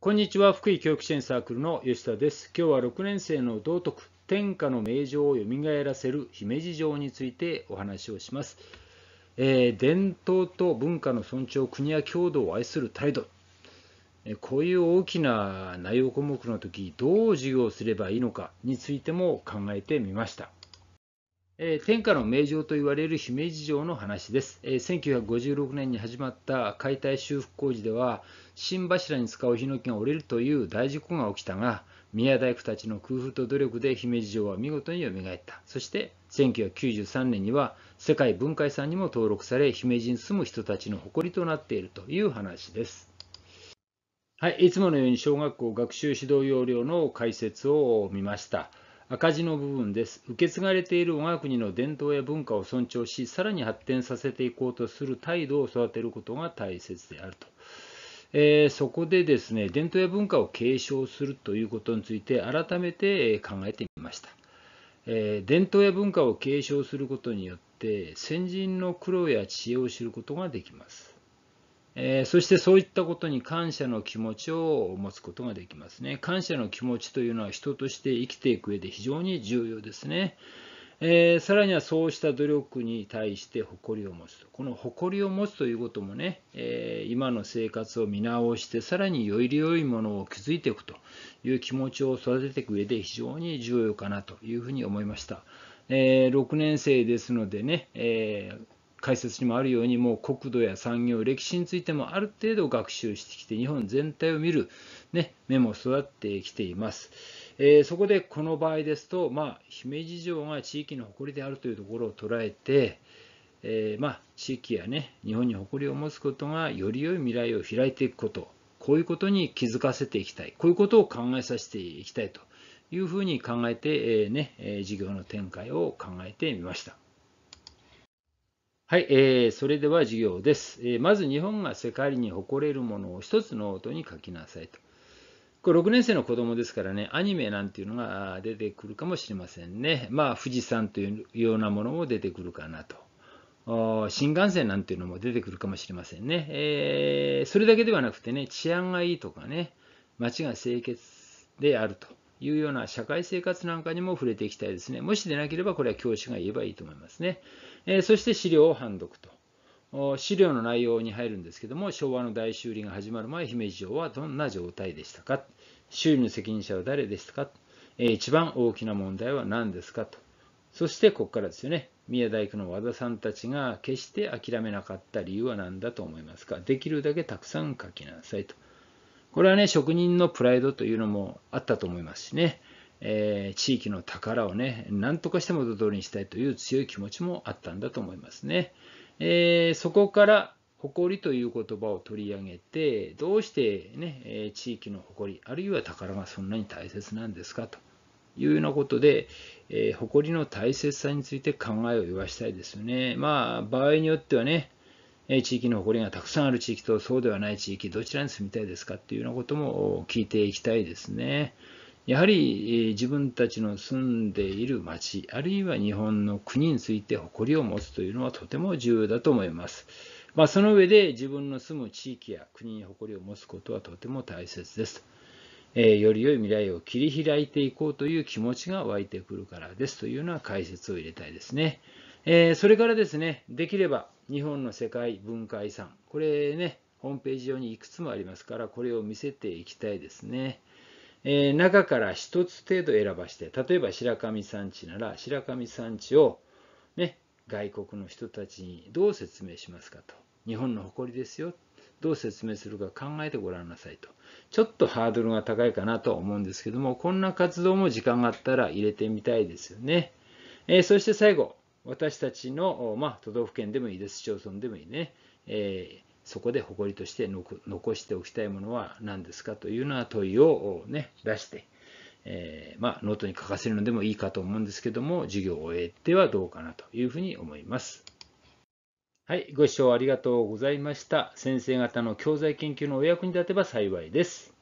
こんにちは福井教育支援サークルの吉田です今日は6年生の道徳天下の名城を蘇らせる姫路城についてお話をします、えー、伝統と文化の尊重国や郷土を愛する態度こういう大きな内容項目の時どう授業すればいいのかについても考えてみましたえ天下の名城と言われる姫路城の話です、え1956年に始まった解体修復工事では新柱に使うヒノキが折れるという大事故が起きたが宮大工たちの工夫と努力で姫路城は見事によみがえったそして1993年には世界文化遺産にも登録され姫路に住む人たちの誇りとなっているという話ですはい、いつものように小学校学習指導要領の解説を見ました。赤字の部分です。受け継がれている我が国の伝統や文化を尊重し、さらに発展させていこうとする態度を育てることが大切であると。えー、そこでですね、伝統や文化を継承するということについて改めて考えてみました。えー、伝統や文化を継承することによって、先人の苦労や知恵を知ることができます。えー、そしてそういったことに感謝の気持ちを持つことができますね。感謝の気持ちというのは人として生きていく上で非常に重要ですね。えー、さらにはそうした努力に対して誇りを持つと。この誇りを持つということもね、えー、今の生活を見直して、さらにより良いものを築いていくという気持ちを育てていく上で非常に重要かなというふうに思いました。えー、6年生ですのでね、えー解説にもあるようにもう国土や産業歴史についてもある程度学習してきて日本全体を見る、ね、目も育ってきています、えー、そこでこの場合ですと、まあ、姫路城が地域の誇りであるというところを捉えて、えー、まあ、地域や、ね、日本に誇りを持つことがより良い未来を開いていくことこういうことに気づかせていきたいこういうことを考えさせていきたいというふうに考えて、えー、ね、事業の展開を考えてみました。はい、えー、それでは授業です、えー、まず日本が世界に誇れるものを一つノートに書きなさいと。これ6年生の子供ですからね、アニメなんていうのが出てくるかもしれませんね。まあ、富士山というようなものも出てくるかなと。新幹線なんていうのも出てくるかもしれませんね。えー、それだけではなくてね、治安がいいとかね、街が清潔であると。いうような社会生活なんかにも触れていきたいですね。もし出なければ、これは教師が言えばいいと思いますね。えー、そして資料を判読と。資料の内容に入るんですけども、昭和の大修理が始まる前、姫路城はどんな状態でしたか修理の責任者は誰でしたか一番大きな問題は何ですかと。そしてここからですよね。宮大工の和田さんたちが決して諦めなかった理由は何だと思いますかできるだけたくさん書きなさいと。これはね、職人のプライドというのもあったと思いますしね、えー、地域の宝をね、なんとかして元通りにしたいという強い気持ちもあったんだと思いますね。えー、そこから、誇りという言葉を取り上げて、どうしてね、え地域の誇り、あるいは宝がそんなに大切なんですかというようなことで、えー、誇りの大切さについて考えを言わしたいですよね。まあ、場合によってはね、地域の誇りがたくさんある地域とそうではない地域、どちらに住みたいですかっていうようなことも聞いていきたいですね。やはり自分たちの住んでいる町、あるいは日本の国について誇りを持つというのはとても重要だと思います。まあ、その上で自分の住む地域や国に誇りを持つことはとても大切です。えー、より良い未来を切り開いていこうという気持ちが湧いてくるからですというような解説を入れたいですね。えー、それからですね、できれば日本の世界文化遺産、これね、ホームページ上にいくつもありますから、これを見せていきたいですね。えー、中から1つ程度選ばして、例えば白神山地なら、白神山地を、ね、外国の人たちにどう説明しますかと。日本の誇りですよ。どう説明するか考えてごらんなさいと。ちょっとハードルが高いかなと思うんですけども、こんな活動も時間があったら入れてみたいですよね。えー、そして最後、私たちの、まあ、都道府県でもいいです、市町村でもいいね、えー、そこで誇りとして残しておきたいものは何ですかというような問いを、ね、出して、えー、まあ、ノートに書かせるのでもいいかと思うんですけども、授業を終えてはどうかなというふうに思います。はい、ご視聴ありがとうございました。先生方の教材研究のお役に立てば幸いです。